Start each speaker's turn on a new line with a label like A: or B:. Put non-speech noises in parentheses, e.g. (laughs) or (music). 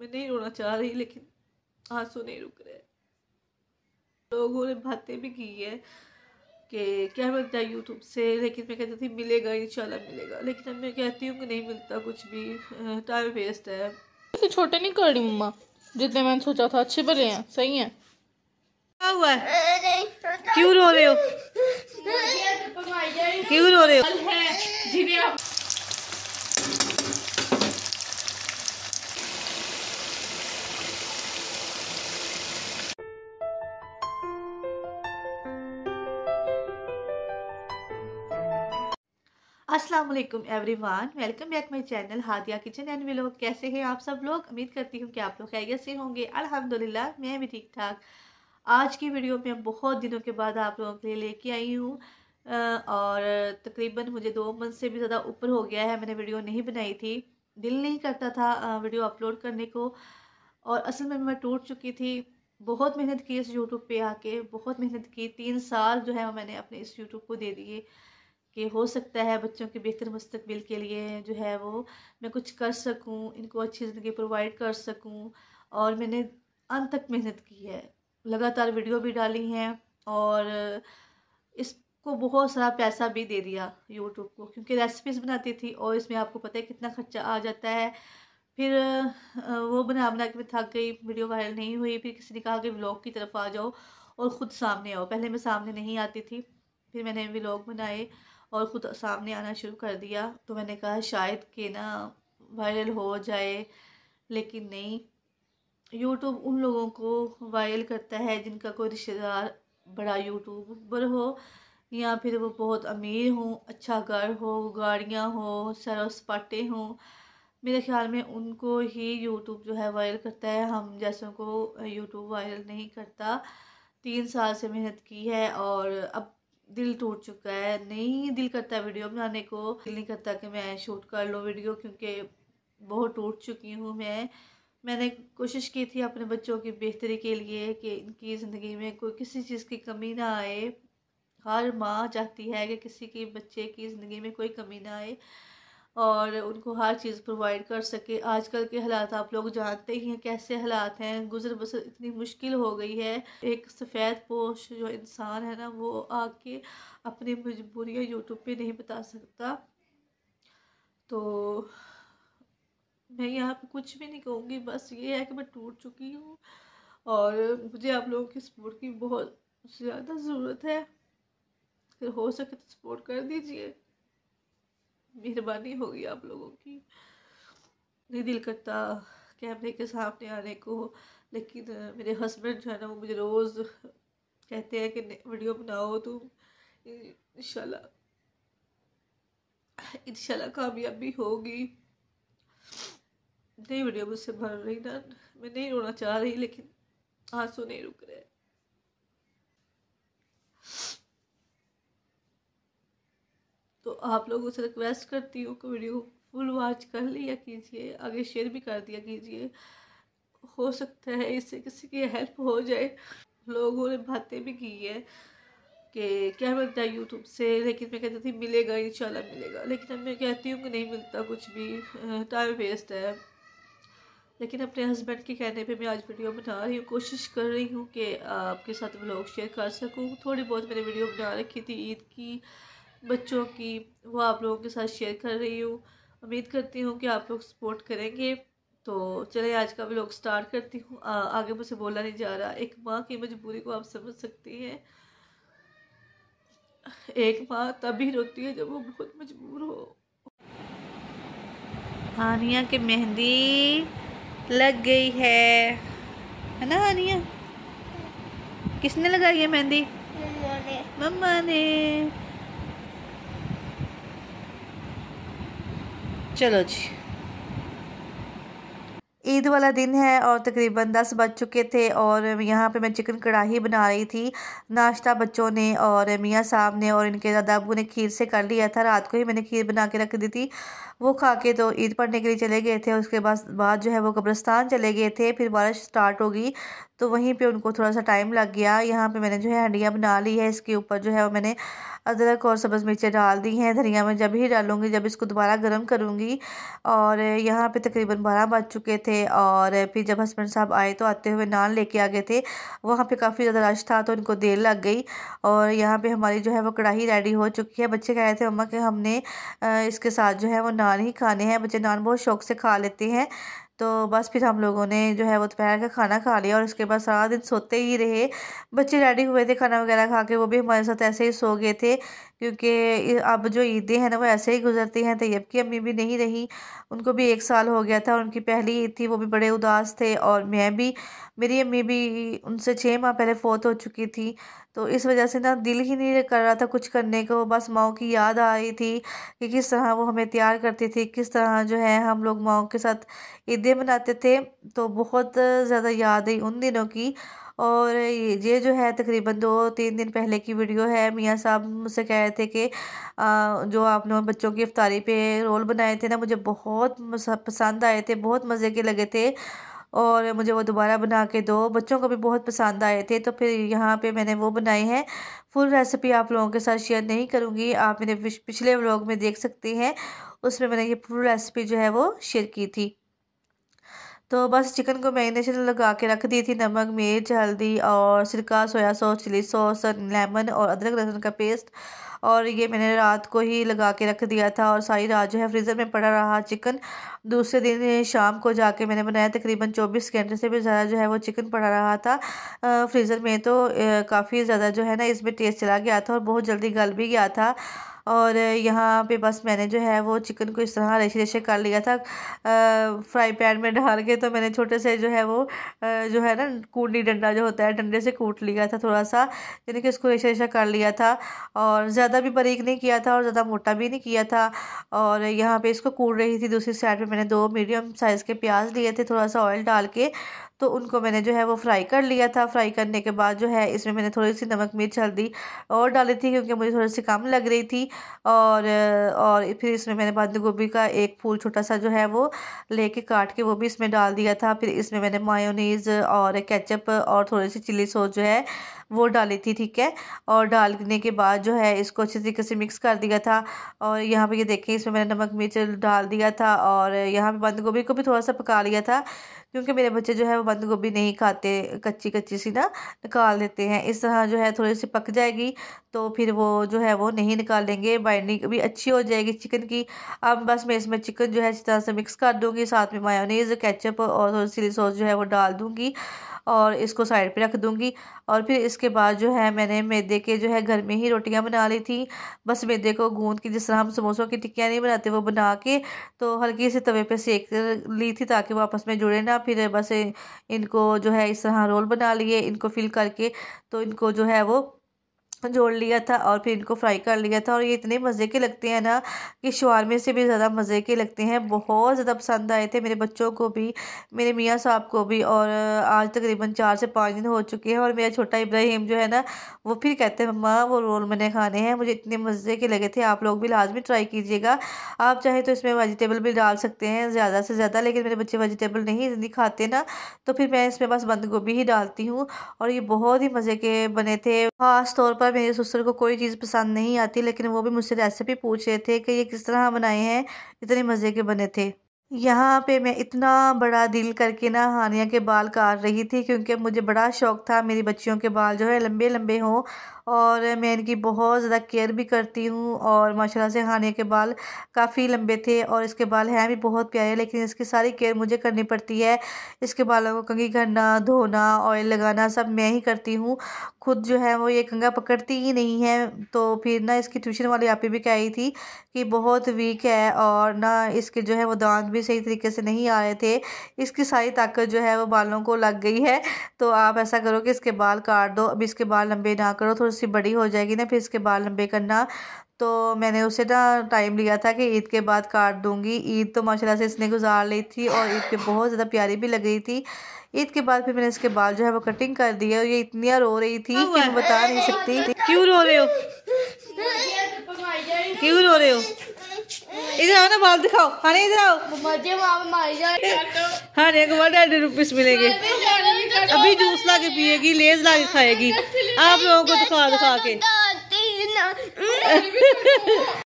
A: मैं नहीं रोना चाह रही लेकिन आंसू नहीं रुक रहे लोगों ने बातें भी की है कि क्या मिलता है यूट्यूब से लेकिन मैं कहती थी मिलेगा इंशाल्लाह मिलेगा लेकिन अब मैं कहती हूँ कि नहीं मिलता कुछ भी टाइम वेस्ट है इसे तो छोटे नहीं कर रही मम्मा जितने मैंने सोचा था अच्छे भले हैं सही है क्या हुआ है क्यों रो रहे हो क्यों रो रहे हो अस्सलाम वालेकुम everyone welcome back my channel Hadiya kitchen and vlog कैसे हैं आप सब लोग उम्मीद करती हूँ कि आप लोग खैरियत से होंगे अल्हम्दुलिल्लाह मैं भी ठीक ठाक आज की वीडियो में बहुत दिनों के बाद आप लोगों के लिए लेके आई हूँ और तकरीबन मुझे दो मंथ से भी ज़्यादा ऊपर हो गया है मैंने वीडियो नहीं बनाई थी दिल नहीं करता था वीडियो अपलोड करने को और असल में मैं टूट चुकी थी बहुत मेहनत की इस यूट्यूब पर आके बहुत मेहनत की तीन साल जो है मैंने अपने इस यूट्यूब को दे दिए कि हो सकता है बच्चों के बेहतर मुस्तबिल के लिए जो है वो मैं कुछ कर सकूँ इनको अच्छी ज़िंदगी प्रोवाइड कर सकूँ और मैंने अंत तक मेहनत की है लगातार वीडियो भी डाली हैं और इसको बहुत सारा पैसा भी दे दिया यूट्यूब को क्योंकि रेसिपीज़ बनाती थी और इसमें आपको पता है कितना खर्चा आ जाता है फिर वो बना बना के मैं थक गई वीडियो वायरल नहीं हुई फिर किसी ने कहा कि व्लॉग की तरफ आ जाओ और ख़ुद सामने आओ पहले मैं सामने नहीं आती थी फिर मैंने व्लॉग बनाए और ख़ुद सामने आना शुरू कर दिया तो मैंने कहा शायद कि ना वायरल हो जाए लेकिन नहीं यूट्यूब उन लोगों को वायरल करता है जिनका कोई रिश्तेदार बड़ा यूट्यूबर हो या फिर वो बहुत अमीर हो अच्छा घर हो गाड़ियाँ हो सर सपाटे हों मेरे ख्याल में उनको ही यूट्यूब जो है वायरल करता है हम जैसों को यूट्यूब वायरल नहीं करता तीन साल से मेहनत की है और अब दिल टूट चुका है नहीं दिल करता वीडियो बनाने को दिल नहीं करता कि मैं शूट कर लूँ वीडियो क्योंकि बहुत टूट चुकी हूँ मैं मैंने कोशिश की थी अपने बच्चों की बेहतरी के लिए कि इनकी ज़िंदगी में कोई किसी चीज़ की कमी ना आए हर माँ चाहती है कि किसी के बच्चे की ज़िंदगी में कोई कमी ना आए और उनको हर चीज़ प्रोवाइड कर सके आजकल के हालात आप लोग जानते ही हैं कैसे हालात हैं गुजर बसर इतनी मुश्किल हो गई है एक सफ़ेद पोश जो इंसान है ना वो आके अपनी मजबूरियाँ यूट्यूब पे नहीं बता सकता तो मैं यहाँ पे कुछ भी नहीं कहूँगी बस ये है कि मैं टूट चुकी हूँ और मुझे आप लोगों की सपोर्ट की बहुत ज़्यादा ज़रूरत है अगर हो सके तो सपोर्ट कर दीजिए मेहरबानी होगी आप लोगों की नहीं दिल करता कैमरे के सामने आने को लेकिन मेरे हस्बैंड जो है ना वो मुझे रोज़ कहते हैं कि वीडियो बनाओ तुम इंशाल्लाह इंशाल्लाह कामयाबी होगी नहीं वीडियो मुझसे भर रही ना मैं नहीं रोना चाह रही लेकिन आंसू नहीं रुक रहे आप लोगों से रिक्वेस्ट करती हूँ कि वीडियो फुल वॉच कर लिया कीजिए आगे शेयर भी कर दिया कीजिए हो सकता है इससे किसी की हेल्प हो जाए लोगों ने बातें भी की है कि क्या मिलता है यूट्यूब से लेकिन मैं कहती थी मिलेगा इंशाल्लाह मिलेगा लेकिन अब मैं कहती हूँ कि नहीं मिलता कुछ भी टाइम वेस्ट है लेकिन अपने हस्बैंड के कहने पे मैं आज वीडियो बना रही हूँ कोशिश कर रही हूँ कि आपके साथ ब्लॉग शेयर कर सकूँ थोड़ी बहुत मैंने वीडियो बना रखी थी ईद की बच्चों की वो आप लोगों के साथ शेयर कर रही हूँ उम्मीद करती हूँ कि आप लोग सपोर्ट करेंगे तो चले आज का व्लॉग स्टार्ट करती हूँ आगे मुझसे बोला नहीं जा रहा एक माँ की मजबूरी को आप समझ सकती हैं एक माँ तभी रोती है जब वो बहुत मजबूर हो आनिया के मेहंदी लग गई है है ना आनिया किसने लगाई है मेहंदी मम्मा ने चलो जी ईद वाला दिन है और तकरीबन दस बज चुके थे और यहाँ पे मैं चिकन कढ़ाई बना रही थी नाश्ता बच्चों ने और मियाँ साहब ने और इनके दादा अबू ने खीर से कर लिया था रात को ही मैंने खीर बना के रख दी थी वो खा के तो ईद पढ़ने के लिए चले गए थे उसके बाद बाद जो है वो कब्रस्तान चले गए थे फिर बारिश स्टार्ट हो गई तो वहीं पे उनको थोड़ा सा टाइम लग गया यहाँ पे मैंने जो है हंडिया बना ली है इसके ऊपर जो है वो मैंने अदरक और सब्ज़ मिर्चें डाल दी हैं धनिया में जब ही डालूंगी जब इसको दोबारा गर्म करूँगी और यहाँ पे तकरीबन बारह बज चुके थे और फिर जब हस्बैंड साहब आए तो आते हुए नान लेके आ गए थे वहाँ पे काफ़ी ज़्यादा रश था तो उनको देर लग गई और यहाँ पे हमारी जो है वो कढ़ाई रेडी हो चुकी है बच्चे कह रहे थे मम्मा कि हमने इसके साथ जो है वो नान ही खाने हैं बच्चे नान बहुत शौक से खा लेते हैं तो बस फिर हम लोगों ने जो है वो दोपहर का खाना खा लिया और उसके बाद सारा दिन सोते ही रहे बच्चे रेडी हुए थे खाना वगैरह खा के वो भी हमारे साथ ऐसे ही सो गए थे क्योंकि अब जो ईदें हैं ना वो ऐसे ही गुज़रती हैं तैयब की अम्मी भी नहीं रही उनको भी एक साल हो गया था उनकी पहली ईद थी वो भी बड़े उदास थे और मैं भी मेरी अम्मी भी उनसे छः माह पहले फोत हो चुकी थी तो इस वजह से ना दिल ही नहीं कर रहा था कुछ करने को बस माओ की याद आ रही थी कि किस तरह वो हमें तैयार करती थी किस तरह जो है हम लोग माओ के साथ ईदें मनाते थे तो बहुत ज़्यादा याद आई उन दिनों की और ये जो है तकरीबन दो तीन दिन पहले की वीडियो है मियाँ साहब मुझसे कह रहे थे कि जो आप लोगों बच्चों की अफ्तारी पे रोल बनाए थे ना मुझे बहुत पसंद आए थे बहुत मज़े के लगे थे और मुझे वो दोबारा बना के दो बच्चों को भी बहुत पसंद आए थे तो फिर यहाँ पे मैंने वो बनाए हैं फुल रेसिपी आप लोगों के साथ शेयर नहीं करूँगी आप मेरे पिछले व्लॉग में देख सकते हैं उसमें मैंने ये फुल रेसिपी जो है वो शेयर की थी तो बस चिकन को मैरिनेशन लगा के रख दी थी नमक मिर्च हल्दी और सिरका soya sauce chilli sauce lemon और अदरक लहसुन का पेस्ट और ये मैंने रात को ही लगा के रख दिया था और सारी रात जो है फ्रीज़र में पड़ा रहा चिकन दूसरे दिन शाम को जाके मैंने बनाया तकरीबन चौबीस घंटे से भी ज़्यादा जो है वो चिकन पड़ा रहा था फ्रीज़र में तो काफ़ी ज़्यादा जो है ना इसमें टेस्ट चला गया था और बहुत जल्दी गल भी गया था और यहाँ पे बस मैंने जो है वो चिकन को इस तरह रेशे रेशे कर लिया था फ्राई पैन में डाल के तो मैंने छोटे से जो है वो जो है ना कूटनी डंडा जो होता है डंडे से कूट लिया था थोड़ा सा यानी कि उसको रेशा रेशा कर लिया था और ज़्यादा भी बारीक नहीं किया था और ज़्यादा मोटा भी नहीं किया था और यहाँ पर इसको कूट रही थी दूसरी साइड पर मैंने दो मीडियम साइज़ के प्याज लिए थे थोड़ा सा ऑयल डाल के तो उनको मैंने जो है वो फ्राई कर लिया था फ्राई करने के बाद जो है इसमें मैंने थोड़ी सी नमक मिर्च हल्दी और डाली थी क्योंकि मुझे थोड़ी सी कम लग रही थी और और फिर इसमें मैंने बंद गोभी का एक फूल छोटा सा जो है वो लेके काट के वो भी इसमें डाल दिया था फिर इसमें मैंने मायोनीज़ और कैचअप और थोड़ी सी चिली सॉस जो है वो डाली थी ठीक है और डालने के बाद जो है इसको अच्छे तरीके से मिक्स कर दिया था और यहाँ पर ये देखें इसमें मैंने नमक मिर्च डाल दिया था और यहाँ पर बंद गोभी को भी थोड़ा सा पका लिया था क्योंकि मेरे बच्चे जो है वो बंद गोभी नहीं खाते कच्ची कच्ची सी ना निकाल देते हैं इस तरह जो है थोड़ी सी पक जाएगी तो फिर वो जो है वो नहीं निकालेंगे बाइंडिंग भी अच्छी हो जाएगी चिकन की अब बस मैं इसमें चिकन जो है अच्छी तरह से मिक्स कर दूँगी साथ में मायोनीज़ केचप और सिली चिली सॉस जो है वो डाल दूँगी और इसको साइड पे रख दूँगी और फिर इसके बाद जो है मैंने मैदे के जो है घर में ही रोटियां बना ली थी बस मैदे को गूंद के जिस तरह हम समोसों की टिक्कियाँ नहीं बनाते वो बना के तो हल्की से तवे पे सेक ली थी ताकि वो आपस में जुड़े ना फिर बस इनको जो है इस तरह रोल बना लिए इनको फिल करके तो इनको जो है वो जोड़ लिया था और फिर इनको फ्राई कर लिया था और ये इतने मज़े के लगते हैं ना कि शुरमे से भी ज़्यादा मज़े के लगते हैं बहुत ज़्यादा पसंद आए थे मेरे बच्चों को भी मेरे मियाँ साहब को भी और आज तकरीबन चार से पाँच दिन हो चुके हैं और मेरा छोटा इब्राहिम जो है ना वो फिर कहते हैं मम्मा वो रोल मैंने खाने हैं मुझे इतने मज़े के लगे थे आप लोग भी लाजमी ट्राई कीजिएगा आप चाहें तो इसमें वेजिटेबल भी डाल सकते हैं ज़्यादा से ज़्यादा लेकिन मेरे बच्चे वेजिटेबल नहीं नहीं खाते ना तो फिर मैं इसमें बस बंद गोभी ही डालती हूँ और ये बहुत ही मज़े के बने थे ख़ास तौर पर मेरे ससुर को कोई चीज़ पसंद नहीं आती लेकिन वो भी मुझसे रेसिपी पूछ रहे थे कि ये किस तरह बनाए हैं इतने मज़े के बने थे यहाँ पे मैं इतना बड़ा दिल करके ना हानिया के बाल काट रही थी क्योंकि मुझे बड़ा शौक था मेरी बच्चियों के बाल जो है लंबे लंबे हों और मैं इनकी बहुत ज़्यादा केयर भी करती हूँ और माशाल्लाह से हानिया के बाल काफ़ी लंबे थे और इसके बाल हैं भी बहुत प्यारे लेकिन इसकी सारी केयर मुझे करनी पड़ती है इसके बालों को कंघी करना धोना ऑयल लगाना सब मैं ही करती हूँ खुद जो है वो ये कंगा पकड़ती ही नहीं है तो फिर ना इसकी ट्यूशन वाली ही भी रही थी कि बहुत वीक है और ना इसके जो है वो दांत भी सही तरीके से नहीं आ रहे थे इसकी सारी ताकत जो है वो बालों को लग गई है तो आप ऐसा करो कि इसके बाल काट दो अब इसके बाल लंबे ना करो थोड़े उसकी बड़ी हो जाएगी ना फिर इसके बाल लंबे करना तो मैंने उसे ना टाइम लिया था कि ईद के बाद काट दूंगी ईद तो माशाल्लाह से इसने गुजार ली थी और ईद पे बहुत ज़्यादा प्यारी भी लग रही थी ईद के बाद फिर मैंने इसके बाल जो है वो कटिंग कर दी है और ये इतनी रो रही थी कि मैं बता नहीं सकती क्यों रो रहे हो क्यों रो रहे हो इधर आओ ना बाल दिखाओ हाँ इधर आओ हाँ डैडी रुपीस मिलेंगे अभी जूस ला के पिएगी लेज ला के खाएगी आप लोगों को दिखा दिखा के (laughs) (laughs)